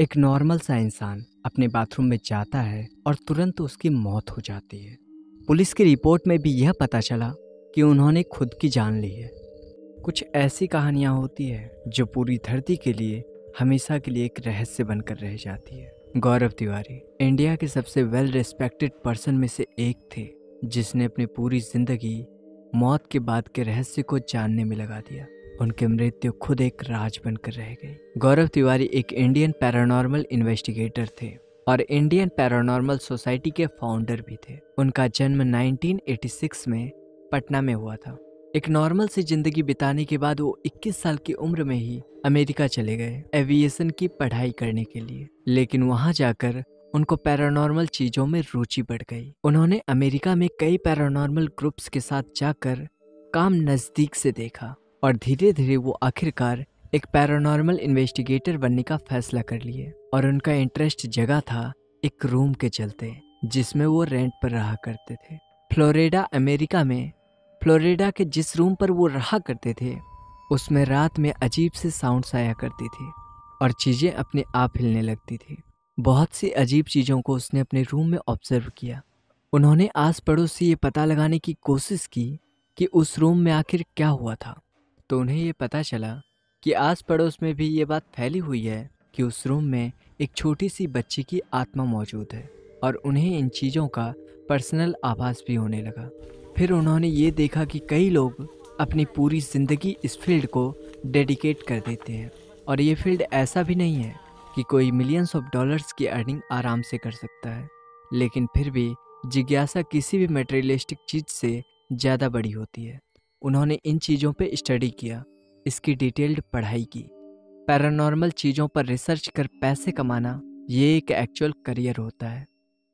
एक नॉर्मल सा इंसान अपने बाथरूम में जाता है और तुरंत उसकी मौत हो जाती है पुलिस की रिपोर्ट में भी यह पता चला कि उन्होंने खुद की जान ली है कुछ ऐसी कहानियाँ होती है जो पूरी धरती के लिए हमेशा के लिए एक रहस्य बनकर रह जाती है गौरव तिवारी इंडिया के सबसे वेल रिस्पेक्टेड पर्सन में से एक थे जिसने अपनी पूरी जिंदगी मौत के बाद के रहस्य को जानने में लगा दिया उनकी मृत्यु खुद एक राज बनकर रह गई गौरव तिवारी एक इंडियन पैरानॉर्मल इन्वेस्टिगेटर थे और इंडियन पैरानॉर्मल सोसाइटी के फाउंडर भी थे उनका जन्म 1986 में पटना में हुआ था एक नॉर्मल सी जिंदगी बिताने के बाद वो 21 साल की उम्र में ही अमेरिका चले गए एविएशन की पढ़ाई करने के लिए लेकिन वहाँ जाकर उनको पैरानॉर्मल चीजों में रुचि बढ़ गई उन्होंने अमेरिका में कई पैरानॉर्मल ग्रुप्स के साथ जाकर काम नजदीक से देखा और धीरे धीरे वो आखिरकार एक पैरानॉर्मल इन्वेस्टिगेटर बनने का फैसला कर लिए और उनका इंटरेस्ट जगह था एक रूम के चलते जिसमें वो रेंट पर रहा करते थे फ्लोरिडा अमेरिका में फ्लोरिडा के जिस रूम पर वो रहा करते थे उसमें रात में अजीब से साउंड्स आया करती थी और चीज़ें अपने आप हिलने लगती थी बहुत सी अजीब चीज़ों को उसने अपने रूम में ऑब्जर्व किया उन्होंने आस पड़ोस से ये पता लगाने की कोशिश की कि उस रूम में आखिर क्या हुआ था तो उन्हें ये पता चला कि आस पड़ोस में भी ये बात फैली हुई है कि उस रूम में एक छोटी सी बच्ची की आत्मा मौजूद है और उन्हें इन चीज़ों का पर्सनल आभास भी होने लगा फिर उन्होंने ये देखा कि कई लोग अपनी पूरी ज़िंदगी इस फील्ड को डेडिकेट कर देते हैं और ये फील्ड ऐसा भी नहीं है कि कोई मिलियंस ऑफ डॉलर्स की अर्निंग आराम से कर सकता है लेकिन फिर भी जिज्ञासा किसी भी मटेरियलिस्टिक चीज़ से ज़्यादा बड़ी होती है उन्होंने इन चीज़ों पर स्टडी किया इसकी डिटेल्ड पढ़ाई की पैरानॉर्मल चीज़ों पर रिसर्च कर पैसे कमाना ये एक एक्चुअल करियर होता है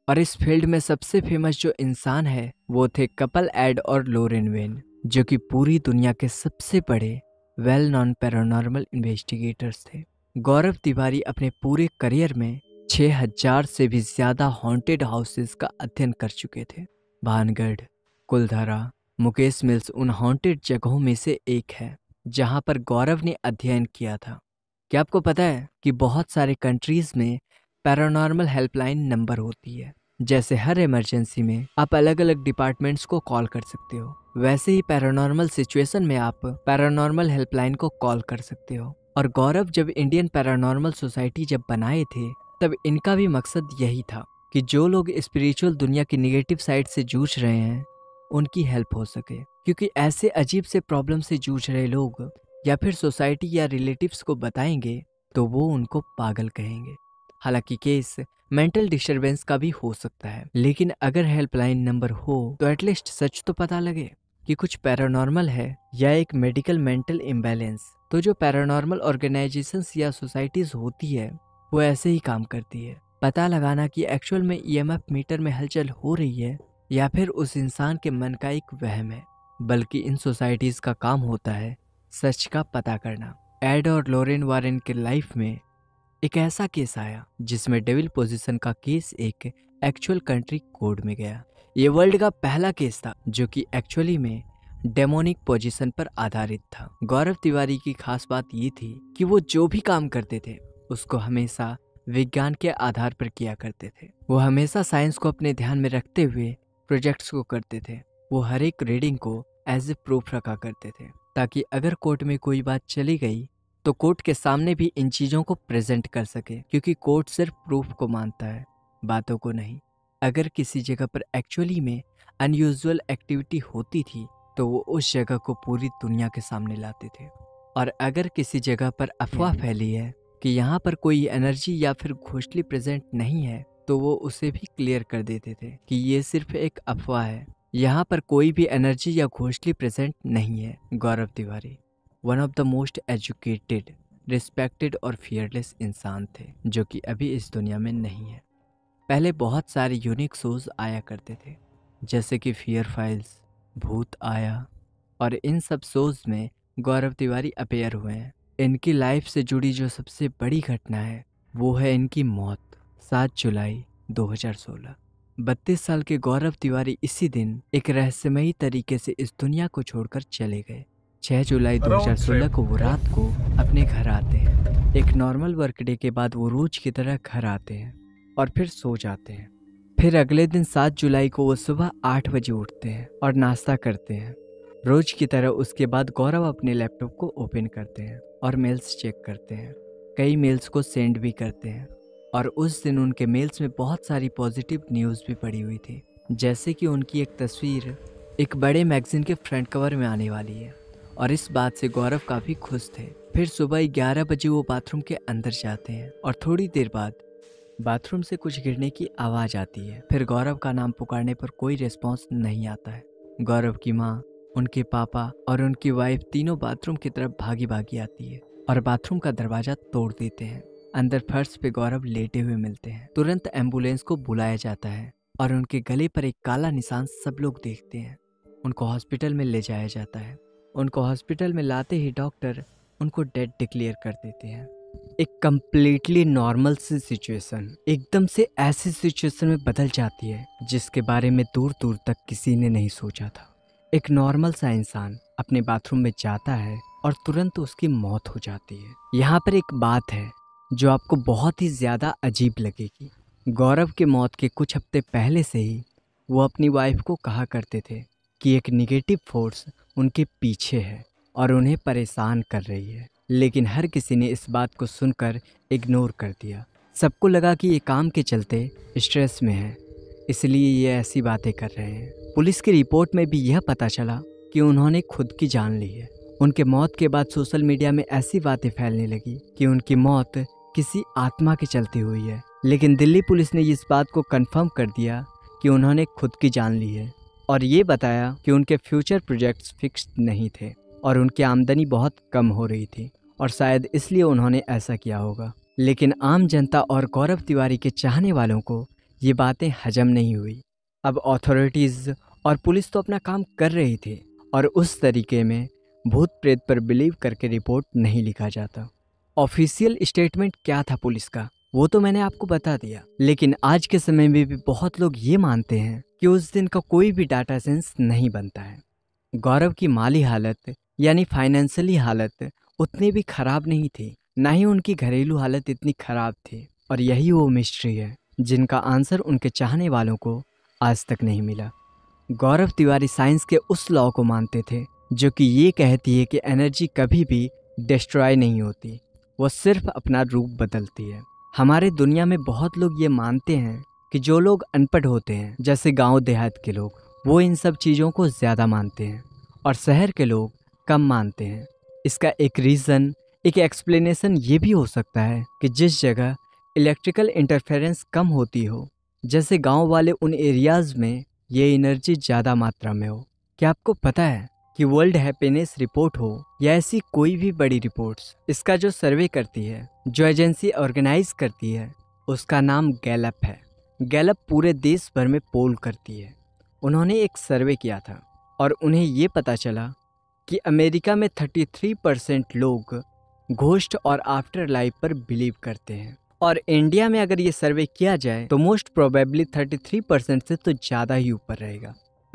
और इस फील्ड में सबसे फेमस जो इंसान है वो थे कपल एड और लोरेन वेन जो कि पूरी दुनिया के सबसे बड़े वेल नॉन पैरानॉर्मल इन्वेस्टिगेटर्स थे गौरव तिवारी अपने पूरे करियर में 6000 से भी ज़्यादा हॉन्टेड हाउसेस का अध्ययन कर चुके थे भानगढ़ कुलधारा मुकेश मिल्स उन हॉन्टेड जगहों में से एक है जहां पर गौरव ने अध्ययन किया था क्या आपको पता है कि बहुत सारे कंट्रीज में पैरानॉर्मल हेल्पलाइन नंबर होती है जैसे हर इमरजेंसी में आप अलग अलग डिपार्टमेंट्स को कॉल कर सकते हो वैसे ही पैरानॉर्मल सिचुएशन में आप पैरानॉर्मल हेल्पलाइन को कॉल कर सकते हो और गौरव जब इंडियन पैरानॉर्मल सोसाइटी जब बनाए थे तब इनका भी मकसद यही था कि जो लोग स्पिरिचुअल दुनिया की निगेटिव साइड से जूझ रहे हैं उनकी हेल्प हो सके क्योंकि ऐसे अजीब से प्रॉब्लम से जूझ रहे लोग या फिर सोसाइटी या रिलेटिव्स को बताएंगे तो वो उनको पागल कहेंगे हालांकि केस मेंटल डिस्टरबेंस का भी हो सकता है लेकिन अगर हेल्पलाइन नंबर हो तो एटलीस्ट सच तो पता लगे कि कुछ पैरानॉर्मल है या एक मेडिकल मेंटल इम्बेलेंस तो जो पैरानॉर्मल ऑर्गेनाइजेशन या सोसाइटीज होती है वो ऐसे ही काम करती है पता लगाना कि एक्चुअल में ईएमएफ मीटर में हलचल हो रही है या फिर उस इंसान के मन का एक वहम है बल्कि इन सोसाइटीज़ का काम होता है सच का पता करना एड और लोरेन वारेन के लाइफ में एक ऐसा केस आया जिसमें डेविल पोजीशन का केस एक एक्चुअल कंट्री कोड में गया ये वर्ल्ड का पहला केस था जो कि एक्चुअली में डेमोनिक पोजीशन पर आधारित था गौरव तिवारी की खास बात ये थी कि वो जो भी काम करते थे उसको हमेशा विज्ञान के आधार पर किया करते थे वो हमेशा साइंस को अपने ध्यान में रखते हुए प्रोजेक्ट्स को करते थे वो हर एक रीडिंग को एज ए प्रूफ रखा करते थे ताकि अगर कोर्ट में कोई बात चली गई तो कोर्ट के सामने भी इन चीज़ों को प्रेजेंट कर सके क्योंकि कोर्ट सिर्फ प्रूफ को मानता है बातों को नहीं अगर किसी जगह पर एक्चुअली में अनयूजल एक्टिविटी होती थी तो वो उस जगह को पूरी दुनिया के सामने लाते थे और अगर किसी जगह पर अफवाह फैली है कि यहाँ पर कोई एनर्जी या फिर घोषली प्रेजेंट नहीं है तो वो उसे भी क्लियर कर देते थे कि ये सिर्फ एक अफवाह है यहाँ पर कोई भी एनर्जी या घोषली प्रेजेंट नहीं है Gaurav Tiwari one of the most educated respected और फियरलेस इंसान थे जो कि अभी इस दुनिया में नहीं है पहले बहुत सारे यूनिक शोज आया करते थे जैसे कि फियर फाइल्स भूत आया और इन सब शोज में गौरव तिवारी अपेयर हुए हैं इनकी लाइफ से जुड़ी जो सबसे बड़ी घटना है वो है इनकी मौत सात जुलाई 2016 बत्तीस साल के गौरव तिवारी इसी दिन एक रहस्यमयी तरीके से इस दुनिया को छोड़कर चले गए 6 जुलाई 2016 को वो रात को अपने घर आते हैं एक नॉर्मल वर्क डे के बाद वो रोज की तरह घर आते हैं और फिर सो जाते हैं फिर अगले दिन 7 जुलाई को वो सुबह आठ बजे उठते हैं और नाश्ता करते हैं रोज की तरह उसके बाद गौरव अपने लैपटॉप को ओपन करते हैं और मेल्स चेक करते हैं कई मेल्स को सेंड भी करते हैं और उस दिन उनके मेल्स में बहुत सारी पॉजिटिव न्यूज़ भी पड़ी हुई थी जैसे कि उनकी एक तस्वीर एक बड़े मैगजीन के फ्रंट कवर में आने वाली है और इस बात से गौरव काफ़ी खुश थे फिर सुबह ग्यारह बजे वो बाथरूम के अंदर जाते हैं और थोड़ी देर बाद बाथरूम से कुछ गिरने की आवाज़ आती है फिर गौरव का नाम पुकारने पर कोई रिस्पॉन्स नहीं आता है गौरव की माँ उनके पापा और उनकी वाइफ तीनों बाथरूम की तरफ भागी भागी आती है और बाथरूम का दरवाज़ा तोड़ देते हैं अंदर फर्श पे गौरव लेटे हुए मिलते हैं तुरंत एम्बुलेंस को बुलाया जाता है और उनके गले पर एक काला निशान सब लोग देखते हैं उनको हॉस्पिटल में ले जाया जाता है उनको हॉस्पिटल में लाते ही डॉक्टर उनको डेड डिक्लेयर कर देते हैं एक कम्प्लीटली नॉर्मल सी सिचुएशन एकदम से ऐसी सिचुएशन में बदल जाती है जिसके बारे में दूर दूर तक किसी ने नहीं सोचा था एक नॉर्मल सा इंसान अपने बाथरूम में जाता है और तुरंत उसकी मौत हो जाती है यहाँ पर एक बात है जो आपको बहुत ही ज़्यादा अजीब लगेगी गौरव के मौत के कुछ हफ्ते पहले से ही वो अपनी वाइफ को कहा करते थे कि एक निगेटिव फोर्स उनके पीछे है और उन्हें परेशान कर रही है लेकिन हर किसी ने इस बात को सुनकर इग्नोर कर दिया सबको लगा कि ये काम के चलते स्ट्रेस में है इसलिए ये ऐसी बातें कर रहे हैं पुलिस की रिपोर्ट में भी यह पता चला कि उन्होंने खुद की जान ली है उनके मौत के बाद सोशल मीडिया में ऐसी बातें फैलने लगी कि उनकी मौत किसी आत्मा के चलती हुई है लेकिन दिल्ली पुलिस ने इस बात को कंफर्म कर दिया कि उन्होंने खुद की जान ली है और ये बताया कि उनके फ्यूचर प्रोजेक्ट्स फिक्स नहीं थे और उनकी आमदनी बहुत कम हो रही थी और शायद इसलिए उन्होंने ऐसा किया होगा लेकिन आम जनता और गौरव तिवारी के चाहने वालों को ये बातें हजम नहीं हुई अब अथॉरिटीज़ और पुलिस तो अपना काम कर रही थी और उस तरीके में भूत प्रेत पर बिलीव करके रिपोर्ट नहीं लिखा जाता ऑफिशियल स्टेटमेंट क्या था पुलिस का वो तो मैंने आपको बता दिया लेकिन आज के समय में भी बहुत लोग ये मानते हैं कि उस दिन का कोई भी डाटा सेंस नहीं बनता है गौरव की माली हालत यानी फाइनेंशियली हालत उतनी भी खराब नहीं थी ना ही उनकी घरेलू हालत इतनी खराब थी और यही वो मिस्ट्री है जिनका आंसर उनके चाहने वालों को आज तक नहीं मिला गौरव तिवारी साइंस के उस लॉ को मानते थे जो कि ये कहती है कि एनर्जी कभी भी डिस्ट्रॉय नहीं होती वो सिर्फ अपना रूप बदलती है हमारे दुनिया में बहुत लोग ये मानते हैं कि जो लोग अनपढ़ होते हैं जैसे गांव देहात के लोग वो इन सब चीज़ों को ज़्यादा मानते हैं और शहर के लोग कम मानते हैं इसका एक रीज़न एक एक्सप्लेनेशन ये भी हो सकता है कि जिस जगह इलेक्ट्रिकल इंटरफेरेंस कम होती हो जैसे गांव वाले उन एरियाज़ में ये एनर्जी ज़्यादा मात्रा में हो क्या आपको पता है कि वर्ल्ड हैप्पीनेस रिपोर्ट हो या ऐसी कोई भी बड़ी रिपोर्ट्स इसका जो सर्वे करती है जो एजेंसी ऑर्गेनाइज करती है उसका नाम गैलप है गैलप पूरे देश भर में पोल करती है उन्होंने एक सर्वे किया था और उन्हें ये पता चला कि अमेरिका में 33 परसेंट लोग घोष्ट और आफ्टर लाइफ पर बिलीव करते हैं और इंडिया में अगर ये सर्वे किया जाए तो मोस्ट प्रोबेबली 33 परसेंट से तो ज़्यादा ही ऊपर रहेगा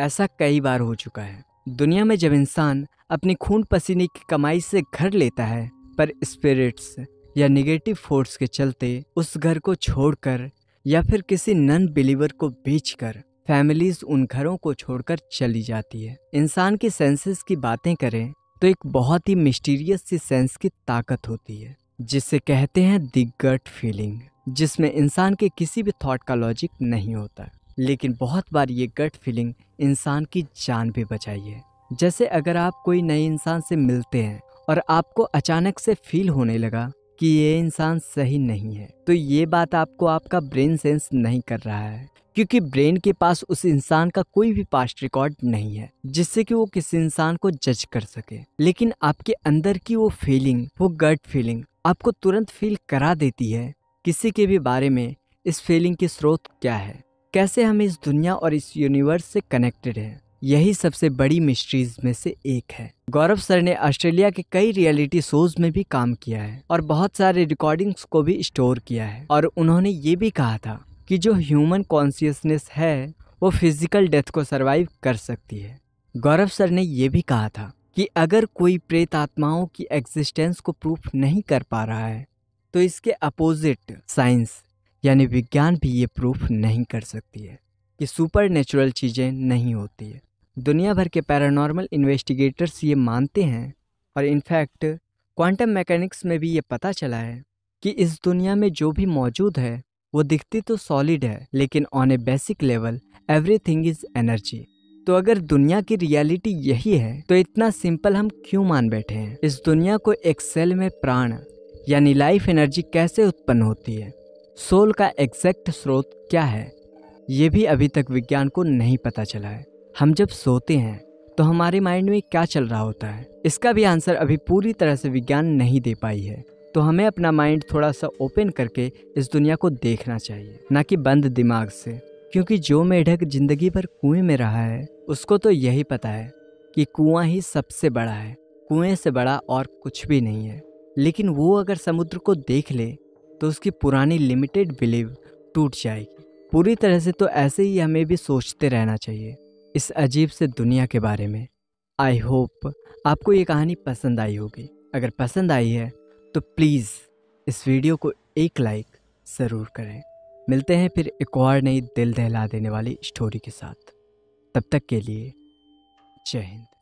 ऐसा कई बार हो चुका है दुनिया में जब इंसान अपनी खून पसीने की कमाई से घर लेता है पर स्पिरिट्स या निगेटिव फोर्स के चलते उस घर को छोड़कर या फिर किसी नन बिलीवर को बेचकर फैमिलीज उन घरों को छोड़कर चली जाती है इंसान के सेंसेस की बातें करें तो एक बहुत ही मिस्टीरियस सी सेंस की ताकत होती है जिसे कहते हैं दिग्गट गट फीलिंग जिसमें इंसान के किसी भी थॉट का लॉजिक नहीं होता लेकिन बहुत बार ये गट फीलिंग इंसान की जान भी बचाई है जैसे अगर आप कोई नए इंसान से मिलते हैं और आपको अचानक से फील होने लगा कि ये इंसान सही नहीं है तो ये बात आपको आपका ब्रेन सेंस नहीं कर रहा है क्योंकि ब्रेन के पास उस इंसान का कोई भी पास्ट रिकॉर्ड नहीं है जिससे कि वो किसी इंसान को जज कर सके लेकिन आपके अंदर की वो फीलिंग वो गट फीलिंग आपको तुरंत फील करा देती है किसी के भी बारे में इस फीलिंग के स्रोत क्या है कैसे हम इस दुनिया और इस यूनिवर्स से कनेक्टेड हैं यही सबसे बड़ी मिस्ट्रीज में से एक है गौरव सर ने ऑस्ट्रेलिया के कई रियलिटी शोज में भी काम किया है और बहुत सारे रिकॉर्डिंग्स को भी स्टोर किया है और उन्होंने ये भी कहा था कि जो ह्यूमन कॉन्सियसनेस है वो फिजिकल डेथ को सरवाइव कर सकती है गौरव सर ने यह भी कहा था कि अगर कोई प्रेत आत्माओं की एग्जिस्टेंस को प्रूफ नहीं कर पा रहा है तो इसके अपोजिट साइंस यानी विज्ञान भी ये प्रूफ नहीं कर सकती है कि सुपर नेचुरल चीज़ें नहीं होती है दुनिया भर के पैरानॉर्मल इन्वेस्टिगेटर्स ये मानते हैं और इनफैक्ट क्वांटम मैकेनिक्स में भी ये पता चला है कि इस दुनिया में जो भी मौजूद है वो दिखती तो सॉलिड है लेकिन on a basic level everything is energy तो अगर दुनिया की रियलिटी यही है तो इतना सिंपल हम क्यों मान बैठे हैं इस दुनिया को एक सेल में प्राण यानी लाइफ एनर्जी कैसे उत्पन्न होती है सोल का एग्जैक्ट स्रोत क्या है ये भी अभी तक विज्ञान को नहीं पता चला है हम जब सोते हैं तो हमारे माइंड में क्या चल रहा होता है इसका भी आंसर अभी पूरी तरह से विज्ञान नहीं दे पाई है तो हमें अपना माइंड थोड़ा सा ओपन करके इस दुनिया को देखना चाहिए ना कि बंद दिमाग से क्योंकि जो मेढक जिंदगी भर कुएं में रहा है उसको तो यही पता है कि कुआं ही सबसे बड़ा है कुएं से बड़ा और कुछ भी नहीं है लेकिन वो अगर समुद्र को देख ले तो उसकी पुरानी लिमिटेड बिलीव टूट जाएगी पूरी तरह से तो ऐसे ही हमें भी सोचते रहना चाहिए इस अजीब से दुनिया के बारे में आई होप आपको ये कहानी पसंद आई होगी अगर पसंद आई है तो प्लीज़ इस वीडियो को एक लाइक ज़रूर करें मिलते हैं फिर एक और नई दिल दहला देने वाली स्टोरी के साथ तब तक के लिए जय हिंद